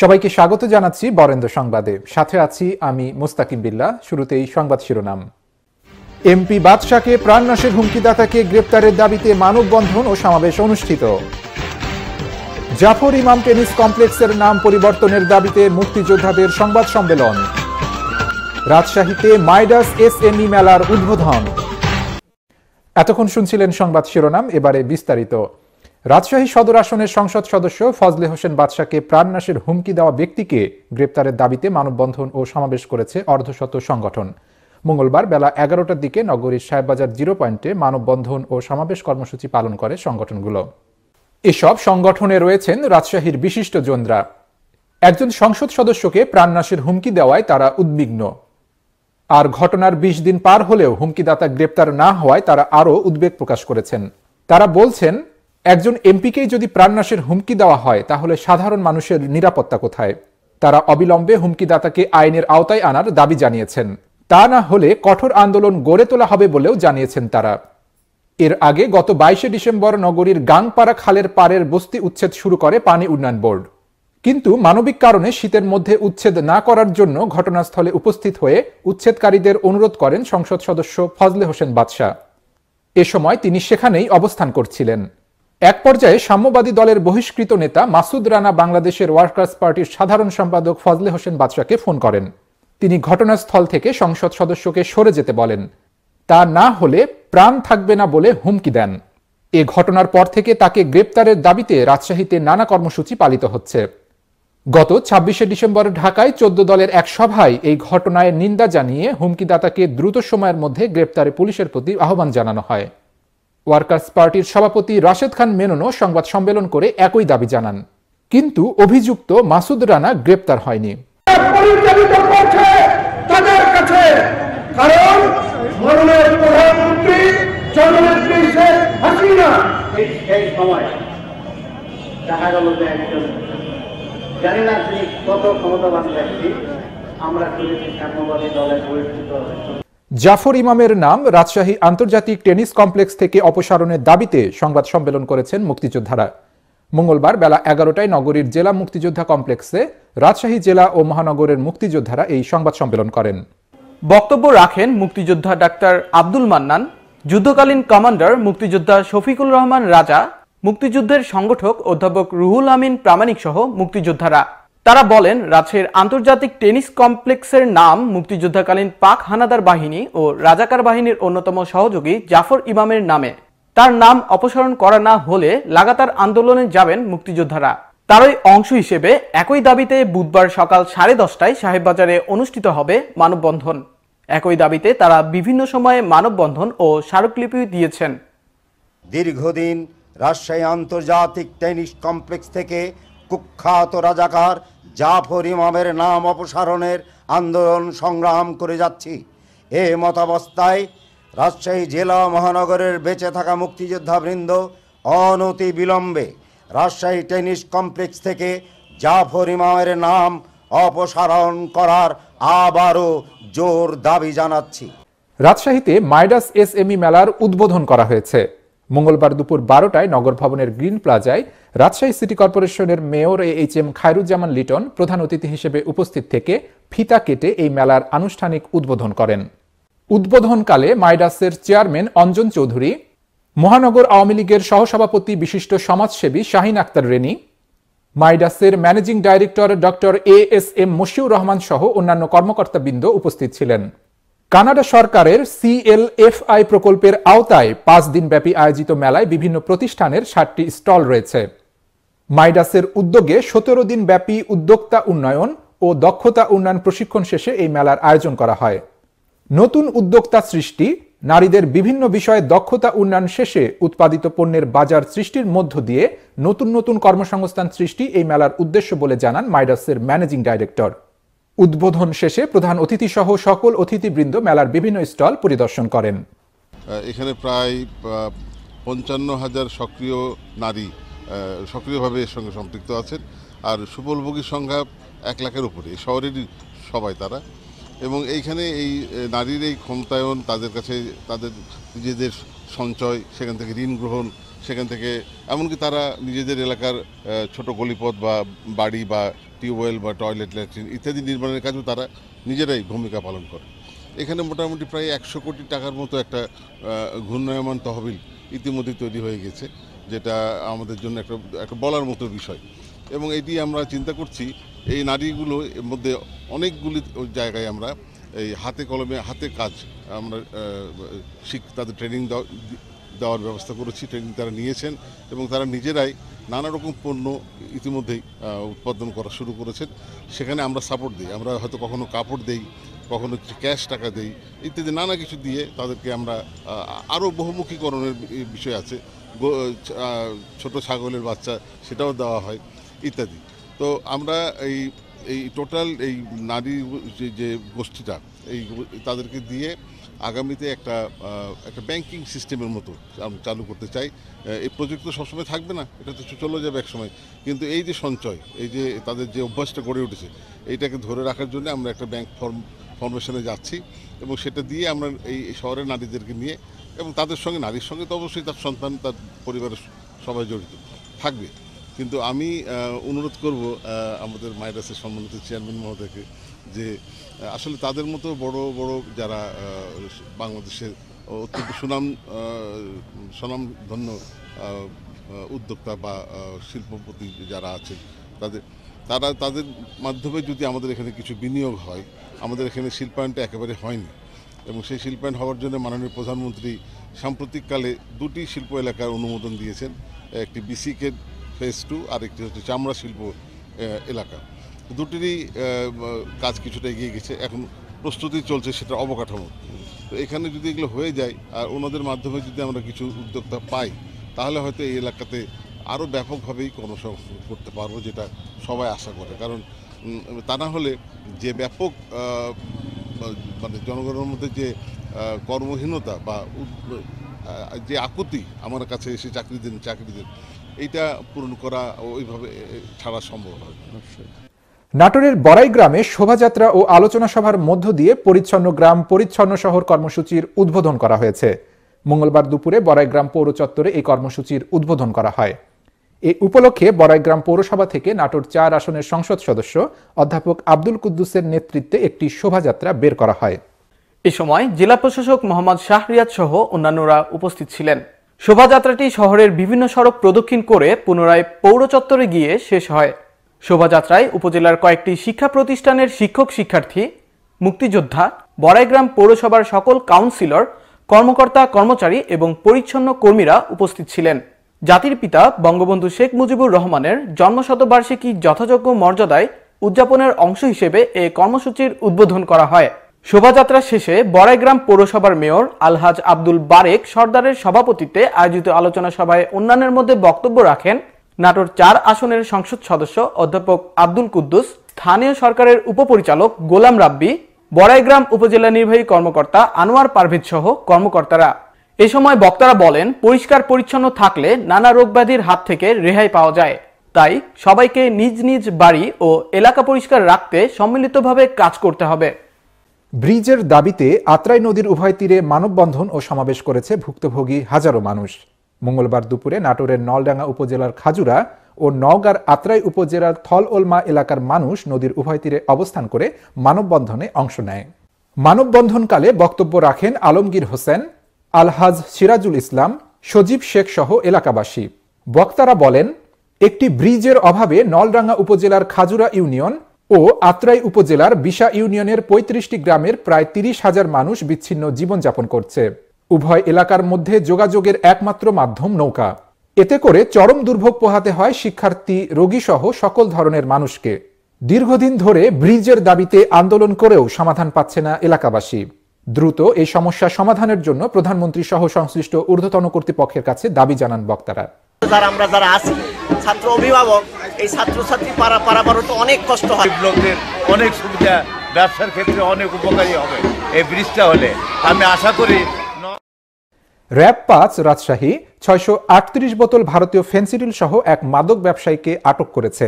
সবাইকে স্বাগত জানাচ্ছি বরেন্দ্র সংবাদে সাথে আছি আমি মুস্তাকিম বিল্লা শুরুতেই সংবাদ শিরোনাম এমপি বাদশাকে প্রাণনাশের হুমকিদাতাকে গ্রেপ্তারের দাবিতে মানববন্ধন ও সমাবেশ অনুষ্ঠিত জাফর ইমাম টেনিস কমপ্লেক্সের নাম পরিবর্তনের দাবিতে মুক্তিযোদ্ধাদের সংবাদ সম্মেলন রাজশাহীতে মাইডাস এস এসএমই মেলার উদ্বোধন এতক্ষণ শুনছিলেন সংবাদ শিরোনাম এবারে বিস্তারিত রাজশাহী সদর আসনের সংসদ সদস্য ফজলে হোসেন বাদশাকে প্রাণনাশের হুমকি দেওয়া ব্যক্তিকে গ্রেপ্তারের দাবিতে মানববন্ধন ও সমাবেশ করেছে অর্ধশত সংগঠন মঙ্গলবার বেলা এগারোটার দিকে নগরীর সাহেববাজার জিরো পয়েন্টে মানববন্ধন ও সমাবেশ কর্মসূচি পালন করে সংগঠনগুলো এসব সংগঠনে রয়েছেন রাজশাহীর বিশিষ্ট জনরা একজন সংসদ সদস্যকে প্রাণনাশের হুমকি দেওয়ায় তারা উদ্বিগ্ন আর ঘটনার বিশ দিন পার হলেও হুমকিদাতা গ্রেপ্তার না হওয়ায় তারা আরও উদ্বেগ প্রকাশ করেছেন তারা বলছেন একজন এমপিকেই যদি প্রাণনাশের হুমকি দেওয়া হয় তাহলে সাধারণ মানুষের নিরাপত্তা কোথায় তারা অবিলম্বে হুমকিদাতাকে আইনের আওতায় আনার দাবি জানিয়েছেন তা না হলে কঠোর আন্দোলন গড়ে তোলা হবে বলেও জানিয়েছেন তারা এর আগে গত বাইশে ডিসেম্বর নগরীর গাংপাড়া খালের পাড়ের বস্তি উচ্ছেদ শুরু করে পানি উন্নয়ন বোর্ড কিন্তু মানবিক কারণে শীতের মধ্যে উচ্ছেদ না করার জন্য ঘটনাস্থলে উপস্থিত হয়ে উচ্ছেদকারীদের অনুরোধ করেন সংসদ সদস্য ফজলে হোসেন বাদশাহ এ সময় তিনি সেখানেই অবস্থান করছিলেন এক পর্যায়ে সাম্যবাদী দলের বহিষ্কৃত নেতা মাসুদ রানা বাংলাদেশের ওয়ার্কার্স পার্টির সাধারণ সম্পাদক ফজলে হোসেন বাদশাকে ফোন করেন তিনি ঘটনাস্থল থেকে সংসদ সদস্যকে সরে যেতে বলেন তা না হলে প্রাণ থাকবে না বলে হুমকি দেন এ ঘটনার পর থেকে তাকে গ্রেপ্তারের দাবিতে রাজশাহীতে নানা কর্মসূচি পালিত হচ্ছে গত ছাব্বিশে ডিসেম্বর ঢাকায় চোদ্দ দলের এক সভায় এই ঘটনায় নিন্দা জানিয়ে হুমকিদাতাকে দ্রুত সময়ের মধ্যে গ্রেপ্তারে পুলিশের প্রতি আহ্বান জানানো হয় ওয়ার্কার্স পার্টির সভাপতি রাশেদ খান মেননও সংবাদ সম্মেলন করে একই দাবি জানান কিন্তু অভিযুক্ত মাসুদ রানা গ্রেপ্তার হয়নি জাফর ইমামের নাম রাজশাহী আন্তর্জাতিক টেনিস কমপ্লেক্স থেকে অপসারণের দাবিতে সংবাদ সম্মেলন করেছেন মুক্তিযোদ্ধারা মঙ্গলবার বেলা এগারোটায় নগরীর জেলা মুক্তিযোদ্ধা কমপ্লেক্সে রাজশাহী জেলা ও মহানগরের মুক্তিযোদ্ধারা এই সংবাদ সম্মেলন করেন বক্তব্য রাখেন মুক্তিযোদ্ধা ডাক্তার আব্দুল মান্নান যুদ্ধকালীন কমান্ডার মুক্তিযোদ্ধা শফিকুল রহমান রাজা মুক্তিযুদ্ধের সংগঠক অধ্যাপক রুহুল আমিন প্রামাণিক সহ মুক্তিযোদ্ধারা তারা বলেন রাজশাহীর আন্তর্জাতিক টেনিস কমপ্লেক্সের নাম মুক্তিযোদ্ধাকালীন পাক হানাদার বাহিনী ও রাজাকার বাহিনীর অন্যতম সহযোগী জাফর ইমামের নামে তার নাম অপসারণ করা না হলে লাগাতার আন্দোলনে যাবেন মুক্তিযোদ্ধারা তারই অংশ হিসেবে একই দাবিতে বুধবার সকাল সাড়ে দশটায় সাহেববাজারে অনুষ্ঠিত হবে মানববন্ধন একই দাবিতে তারা বিভিন্ন সময়ে মানববন্ধন ও স্মারকলিপি দিয়েছেন দীর্ঘদিন রাজশাহী আন্তর্জাতিক টেনিস কমপ্লেক্স থেকে কুখ্যাত রাজাকার জাফর ইমামের নাম অপসারণের আন্দোলন সংগ্রাম করে যাচ্ছি এ মতাবস্থায় রাজশাহী জেলা মহানগরের বেঁচে থাকা মুক্তিযোদ্ধাবৃন্দ অনতি বিলম্বে রাজশাহী টেনিস কমপ্লেক্স থেকে জাফর ইমামের নাম অপসারণ করার আবারও জোর দাবি জানাচ্ছি রাজশাহীতে মাইডাস এস মেলার উদ্বোধন করা হয়েছে মঙ্গলবার দুপুর বারোটায় নগর ভবনের গ্রিন প্লাজায় রাজশাহী সিটি কর্পোরেশনের mayor A H M Khairuzzaman Liton প্রধান অতিথি হিসেবে উপস্থিত থেকে ফিতা কেটে এই মেলার আনুষ্ঠানিক উদ্বোধন করেন উদ্বোধনকালে মাইডাসের চেয়ারম্যান অঞ্জন চৌধুরী মহানগর আওয়ামী লীগের সহসভাপতি বিশিষ্ট সমাজসেবী শাহিন আক্তার রেনি মাইডাসের managing director doctor A S M Moshiur Rahman সহ অন্যান্য কর্মকর্তাবৃন্দ উপস্থিত ছিলেন কানাডা সরকারের সিএলএফআই প্রকল্পের আওতায় পাঁচ দিনব্যাপী আয়োজিত মেলায় বিভিন্ন প্রতিষ্ঠানের ষাটটি স্টল রয়েছে মাইডাসের উদ্যোগে সতেরো দিন ব্যাপী উদ্যোক্তা উন্নয়ন ও দক্ষতা উন্নয়ন প্রশিক্ষণ শেষে এই মেলার আয়োজন করা হয় নতুন উদ্যোক্তা সৃষ্টি নারীদের বিভিন্ন বিষয়ে দক্ষতা উন্নয়ন শেষে উৎপাদিত পণ্যের বাজার সৃষ্টির মধ্য দিয়ে নতুন নতুন কর্মসংস্থান সৃষ্টি এই মেলার উদ্দেশ্য বলে জানান মাইডাসের ম্যানেজিং ডাইরেক্টর উদ্বোধন শেষে প্রধান অতিথি সহ সকল অতিথিবৃন্দ মেলার বিভিন্ন স্টল পরিদর্শন করেন এখানে প্রায় পঞ্চান্ন হাজার সক্রিয় নারী সক্রিয়ভাবে এর সঙ্গে সম্পৃক্ত আছেন আর সুবলভোগীর সংখ্যা এক লাখের উপরে শহরেরই সবাই তারা এবং এইখানে এই নারীর এই ক্ষমতায়ন তাদের কাছে তাদের নিজেদের সঞ্চয় সেখান থেকে ঋণ গ্রহণ সেখান থেকে এমনকি তারা নিজেদের এলাকার ছোট গলিপথ বা বাড়ি বা টিউবওয়েল বা টয়লেট ল্যাট্রিন ইত্যাদি নির্মাণের কাজেও তারা নিজেরাই ভূমিকা পালন করে এখানে মোটামুটি প্রায় একশো কোটি টাকার মতো একটা ঘূর্ণায়মান তহবিল ইতিমধ্যে তৈরি হয়ে গেছে যেটা আমাদের জন্য একটা একটা বলার মতো বিষয় এবং এটি আমরা চিন্তা করছি এই নারীগুলো এর মধ্যে অনেকগুলি জায়গায় আমরা এই হাতে কলমে হাতে কাজ আমরা শিখ তাদের ট্রেনিং দেওয়ার ব্যবস্থা করেছি ট্রেনিং তারা নিয়েছেন এবং তারা নিজেরাই নানা রকম পণ্য ইতিমধ্যেই উৎপাদন করা শুরু করেছেন সেখানে আমরা সাপোর্ট দিই আমরা হয়তো কখনো কাপড় দেই কখনো ক্যাশ টাকা দেই ইত্যাদি নানা কিছু দিয়ে তাদেরকে আমরা আরও বহুমুখীকরণের বিষয় আছে ছোট ছাগলের বাচ্চা সেটাও দেওয়া হয় ইত্যাদি তো আমরা এই এই টোটাল এই নারী যে গোষ্ঠীটা এই তাদেরকে দিয়ে আগামীতে একটা একটা ব্যাংকিং সিস্টেমের মতো আমরা চালু করতে চাই এই প্রজেক্ট তো সবসময় থাকবে না এটা তো চলে যাবে একসময় কিন্তু এই যে সঞ্চয় এই যে তাদের যে অভ্যাসটা গড়ে উঠেছে এইটাকে ধরে রাখার জন্য আমরা একটা ব্যাংক ফর্ম ফর্মেশনে যাচ্ছি এবং সেটা দিয়ে আমরা এই শহরের নারীদেরকে নিয়ে এবং তাদের সঙ্গে নারীর সঙ্গে তো অবশ্যই তার সন্তান তার পরিবারের সবাই জড়িত থাকবে কিন্তু আমি অনুরোধ করব আমাদের মাইরাসের সম্মানিত চেয়ারম্যান মহোদয়কে যে আসলে তাদের মতো বড় বড় যারা বাংলাদেশের অত্যন্ত সুনাম ধন্য উদ্যোক্তা বা শিল্পপতি যারা আছেন তাদের তারা তাদের মাধ্যমে যদি আমাদের এখানে কিছু বিনিয়োগ হয় আমাদের এখানে শিল্পায়নটা একেবারে হয়নি এবং সেই শিল্পায়ন হওয়ার জন্য মাননীয় প্রধানমন্ত্রী সাম্প্রতিককালে দুটি শিল্প এলাকার অনুমোদন দিয়েছেন একটি বিসিকে ফেস টু আর একটি হচ্ছে চামড়া শিল্প এলাকা দুটিরই কাজ কিছুটা এগিয়ে গেছে এখন প্রস্তুতি চলছে সেটা অবকাঠামো তো এখানে যদি এগুলো হয়ে যায় আর ওনাদের মাধ্যমে যদি আমরা কিছু উদ্যোক্তা পাই তাহলে হয়তো এই এলাকাতে আরও ব্যাপকভাবেই কর্মসংস্থান করতে পারবো যেটা সবাই আশা করে কারণ তা না হলে যে ব্যাপক মানে জনগণের মধ্যে যে কর্মহীনতা বা যে আকুতি আমার কাছে এসে চাকরি দিন চাকরি দিন এইটা পূরণ করা ওইভাবে ছাড়া সম্ভব হয় নাটোরের বড়াই গ্রামে শোভাযাত্রা ও আলোচনা সভার মধ্য দিয়ে পরিচ্ছন্ন গ্রাম পরিচ্ছন্ন শহর কর্মসূচির উদ্বোধন করা হয়েছে মঙ্গলবার দুপুরে বড়াই গ্রাম পৌর চত্বরে এই কর্মসূচির উদ্বোধন করা হয় এ উপলক্ষে বড়াইগ্রাম পৌরসভা থেকে নাটোর চার আসনের সংসদ সদস্য অধ্যাপক আব্দুল কুদ্দুসের নেতৃত্বে একটি শোভাযাত্রা বের করা হয় এ সময় জেলা প্রশাসক মোহাম্মদ শাহরিয়াদ সহ অন্যান্যরা উপস্থিত ছিলেন শোভাযাত্রাটি শহরের বিভিন্ন সড়ক প্রদক্ষিণ করে পুনরায় পৌর চত্বরে গিয়ে শেষ হয় শোভাযাত্রায় উপজেলার কয়েকটি শিক্ষা প্রতিষ্ঠানের শিক্ষক শিক্ষার্থী মুক্তিযোদ্ধা বড়াইগ্রাম পৌরসভার সকল কাউন্সিলর কর্মকর্তা কর্মচারী এবং পরিচ্ছন্ন কর্মীরা উপস্থিত ছিলেন জাতির পিতা বঙ্গবন্ধু শেখ মুজিবুর রহমানের জন্মশতবার্ষিকী যথাযোগ্য মর্যাদায় উদযাপনের অংশ হিসেবে এ কর্মসূচির উদ্বোধন করা হয় শোভাযাত্রা শেষে বড়াইগ্রাম পৌরসভার মেয়র আলহাজ আব্দুল বারেক সর্দারের সভাপতিত্বে আয়োজিত আলোচনা সভায় অন্যান্যের মধ্যে বক্তব্য রাখেন নাটোর চার আসনের সংসদ সদস্য অধ্যাপক আব্দুল কুদ্দুস স্থানীয় সরকারের উপপরিচালক গোলাম রাব্বি বড়াইগ্রাম উপজেলা নির্বাহী কর্মকর্তা আনোয়ার পারভেজ সহ কর্মকর্তারা এ সময় বক্তারা বলেন পরিষ্কার পরিচ্ছন্ন থাকলে নানা রোগব্যাধির হাত থেকে রেহাই পাওয়া যায় তাই সবাইকে নিজ নিজ বাড়ি ও এলাকা পরিষ্কার রাখতে সম্মিলিতভাবে কাজ করতে হবে ব্রিজের দাবিতে আত্রাই নদীর উভয় তীরে মানববন্ধন ও সমাবেশ করেছে ভুক্তভোগী হাজারো মানুষ মঙ্গলবার দুপুরে নাটোরের নলডাঙ্গা উপজেলার খাজুরা ও নওগাঁর আত্রাই উপজেলার থলওলমা এলাকার মানুষ নদীর উভয় তীরে অবস্থান করে মানববন্ধনে অংশ নেয় মানববন্ধনকালে বক্তব্য রাখেন আলমগীর হোসেন আলহাজ সিরাজুল ইসলাম সজীব শেখ সহ এলাকাবাসী বক্তারা বলেন একটি ব্রিজের অভাবে নলডাঙ্গা উপজেলার খাজুরা ইউনিয়ন ও আত্রাই উপজেলার বিশা ইউনিয়নের পঁয়ত্রিশটি গ্রামের প্রায় তিরিশ হাজার মানুষ বিচ্ছিন্ন জীবনযাপন করছে উভয় এলাকার মধ্যে যোগাযোগের একমাত্র মাধ্যম নৌকা এতে করে চরম দুর্ভোগ পোহাতে হয় শিক্ষার্থী রোগীসহ সকল ধরনের মানুষকে দীর্ঘদিন ধরে ব্রিজের দাবিতে আন্দোলন করেও সমাধান পাচ্ছে না এলাকাবাসী দ্রুত এই সমস্যা সমাধানের জন্য প্রধানমন্ত্রী সহ সংশ্লিষ্ট ঊর্ধ্বতন কর্তৃপক্ষের কাছে দাবি জানান বক্তারা যারা আমরা যারা আছি ছাত্র অভিভাবক এই ছাত্রছাত্রী পারা পারাপারও তো অনেক কষ্ট হয় লোকদের অনেক সুবিধা ব্যবসার ক্ষেত্রে অনেক উপকারী হবে এই ব্রিজটা হলে আমি আশা করি র্যাব পাঁচ রাজশাহী ছয়শো বোতল ভারতীয় ফেন্সিডিল সহ এক মাদক ব্যবসায়ীকে আটক করেছে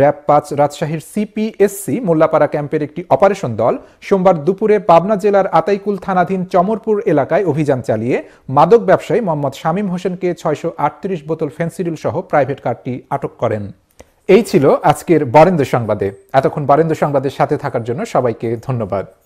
র্যাব পাঁচ রাজশাহীর সিপিএসসি মোল্লাপাড়া ক্যাম্পের একটি অপারেশন দল সোমবার দুপুরে পাবনা জেলার আতাইকুল থানাধীন চমরপুর এলাকায় অভিযান চালিয়ে মাদক ব্যবসায়ী মোহাম্মদ শামীম হোসেনকে ছয়শো আটত্রিশ বোতল ফেন্সিডিল সহ প্রাইভেট কারটি আটক করেন এই ছিল আজকের বরেন্দ্র সংবাদে এতক্ষণ বরেন্দ্র সংবাদের সাথে থাকার জন্য সবাইকে ধন্যবাদ